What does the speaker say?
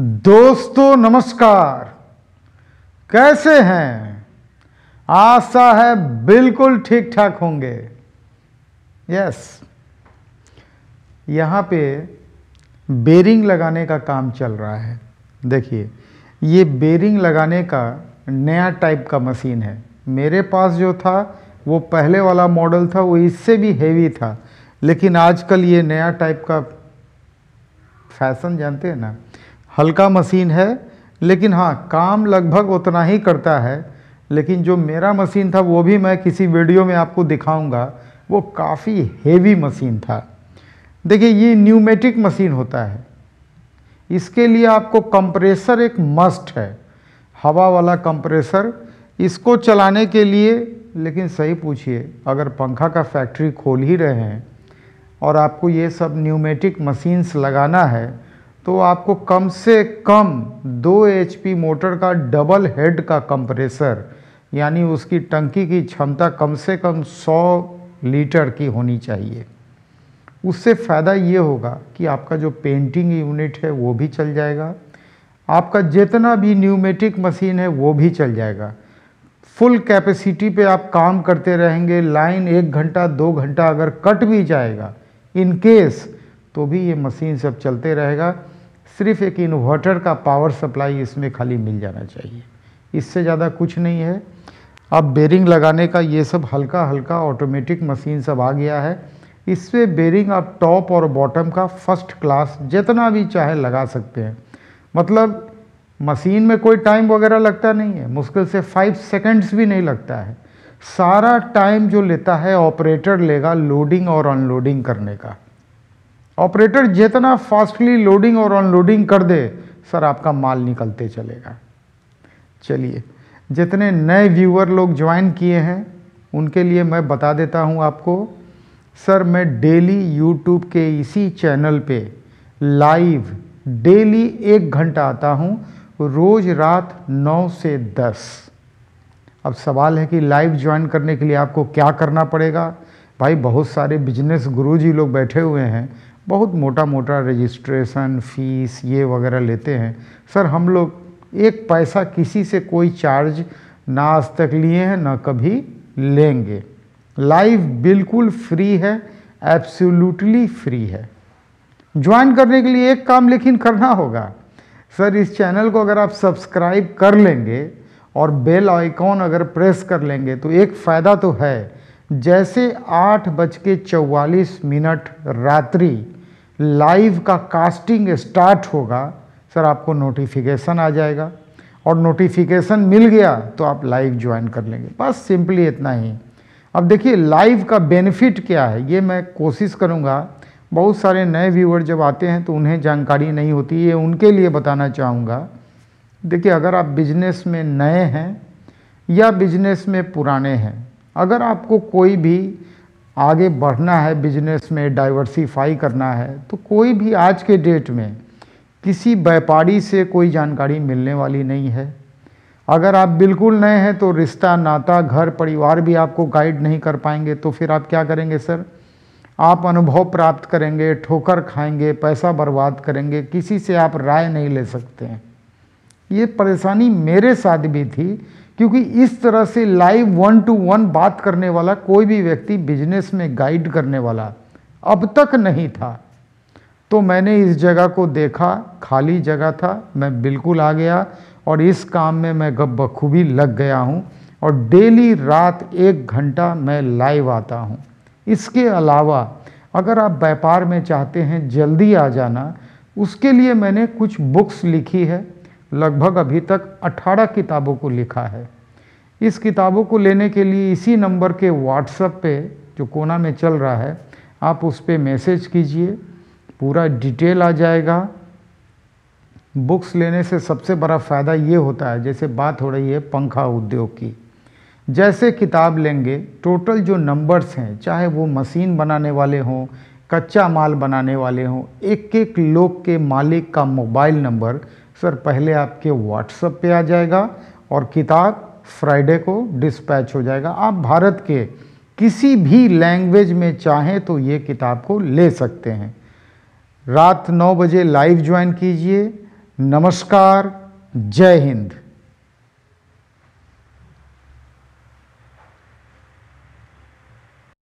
दोस्तों नमस्कार कैसे हैं आशा है बिल्कुल ठीक ठाक होंगे यस यहाँ पे बेरिंग लगाने का काम चल रहा है देखिए ये बेरिंग लगाने का नया टाइप का मशीन है मेरे पास जो था वो पहले वाला मॉडल था वो इससे भी हेवी था लेकिन आजकल ये नया टाइप का फैशन जानते हैं ना हल्का मशीन है लेकिन हाँ काम लगभग उतना ही करता है लेकिन जो मेरा मशीन था वो भी मैं किसी वीडियो में आपको दिखाऊंगा वो काफ़ी हेवी मशीन था देखिए ये न्यूमेटिक मशीन होता है इसके लिए आपको कंप्रेसर एक मस्ट है हवा वाला कंप्रेसर इसको चलाने के लिए लेकिन सही पूछिए अगर पंखा का फैक्ट्री खोल ही रहे हैं और आपको ये सब न्यूमेटिक मशीन्स लगाना है तो आपको कम से कम दो एच मोटर का डबल हेड का कंप्रेसर यानी उसकी टंकी की क्षमता कम से कम 100 लीटर की होनी चाहिए उससे फ़ायदा ये होगा कि आपका जो पेंटिंग यूनिट है वो भी चल जाएगा आपका जितना भी न्यूमेटिक मशीन है वो भी चल जाएगा फुल कैपेसिटी पे आप काम करते रहेंगे लाइन एक घंटा दो घंटा अगर कट भी जाएगा इन केस तो भी ये मशीन सब चलते रहेगा सिर्फ एक इन्वर्टर का पावर सप्लाई इसमें खाली मिल जाना चाहिए इससे ज़्यादा कुछ नहीं है अब बेरिंग लगाने का ये सब हल्का हल्का ऑटोमेटिक मशीन सब आ गया है इससे बेरिंग आप टॉप और बॉटम का फर्स्ट क्लास जितना भी चाहे लगा सकते हैं मतलब मशीन में कोई टाइम वगैरह लगता नहीं है मुश्किल से फाइव सेकेंड्स भी नहीं लगता है सारा टाइम जो लेता है ऑपरेटर लेगा लोडिंग और अनलोडिंग करने का ऑपरेटर जितना फास्टली लोडिंग और अनलोडिंग कर दे सर आपका माल निकलते चलेगा चलिए जितने नए व्यूअर लोग ज्वाइन किए हैं उनके लिए मैं बता देता हूं आपको सर मैं डेली यूट्यूब के इसी चैनल पे लाइव डेली एक घंटा आता हूं रोज़ रात 9 से 10 अब सवाल है कि लाइव ज्वाइन करने के लिए आपको क्या करना पड़ेगा भाई बहुत सारे बिजनेस गुरु जी लोग बैठे हुए हैं बहुत मोटा मोटा रजिस्ट्रेशन फीस ये वगैरह लेते हैं सर हम लोग एक पैसा किसी से कोई चार्ज ना आज तक लिए हैं ना कभी लेंगे लाइव बिल्कुल फ्री है एब्सोल्युटली फ्री है ज्वाइन करने के लिए एक काम लेकिन करना होगा सर इस चैनल को अगर आप सब्सक्राइब कर लेंगे और बेल आइकॉन अगर प्रेस कर लेंगे तो एक फ़ायदा तो है जैसे आठ बज के चौवालीस मिनट रात्रि लाइव का कास्टिंग स्टार्ट होगा सर आपको नोटिफिकेशन आ जाएगा और नोटिफिकेशन मिल गया तो आप लाइव ज्वाइन कर लेंगे बस सिंपली इतना ही अब देखिए लाइव का बेनिफिट क्या है ये मैं कोशिश करूँगा बहुत सारे नए व्यूअर जब आते हैं तो उन्हें जानकारी नहीं होती ये उनके लिए बताना चाहूँगा देखिए अगर आप बिजनेस में नए हैं या बिजनेस में पुराने हैं अगर आपको कोई भी आगे बढ़ना है बिजनेस में डाइवर्सीफाई करना है तो कोई भी आज के डेट में किसी व्यापारी से कोई जानकारी मिलने वाली नहीं है अगर आप बिल्कुल नए हैं तो रिश्ता नाता घर परिवार भी आपको गाइड नहीं कर पाएंगे तो फिर आप क्या करेंगे सर आप अनुभव प्राप्त करेंगे ठोकर खाएंगे पैसा बर्बाद करेंगे किसी से आप राय नहीं ले सकते हैं ये परेशानी मेरे साथ भी थी क्योंकि इस तरह से लाइव वन टू वन बात करने वाला कोई भी व्यक्ति बिजनेस में गाइड करने वाला अब तक नहीं था तो मैंने इस जगह को देखा खाली जगह था मैं बिल्कुल आ गया और इस काम में मैं गब बखूबी लग गया हूँ और डेली रात एक घंटा मैं लाइव आता हूँ इसके अलावा अगर आप व्यापार में चाहते हैं जल्दी आ जाना उसके लिए मैंने कुछ बुक्स लिखी है लगभग अभी तक 18 किताबों को लिखा है इस किताबों को लेने के लिए इसी नंबर के व्हाट्सएप पे जो कोना में चल रहा है आप उस पर मैसेज कीजिए पूरा डिटेल आ जाएगा बुक्स लेने से सबसे बड़ा फ़ायदा ये होता है जैसे बात हो रही है पंखा उद्योग की जैसे किताब लेंगे टोटल जो नंबर्स हैं चाहे वो मशीन बनाने वाले हों कच्चा माल बनाने वाले हों एक एक लोग के मालिक का मोबाइल नंबर सर पहले आपके व्हाट्सएप पे आ जाएगा और किताब फ्राइडे को डिस्पैच हो जाएगा आप भारत के किसी भी लैंग्वेज में चाहें तो ये किताब को ले सकते हैं रात नौ बजे लाइव ज्वाइन कीजिए नमस्कार जय हिंद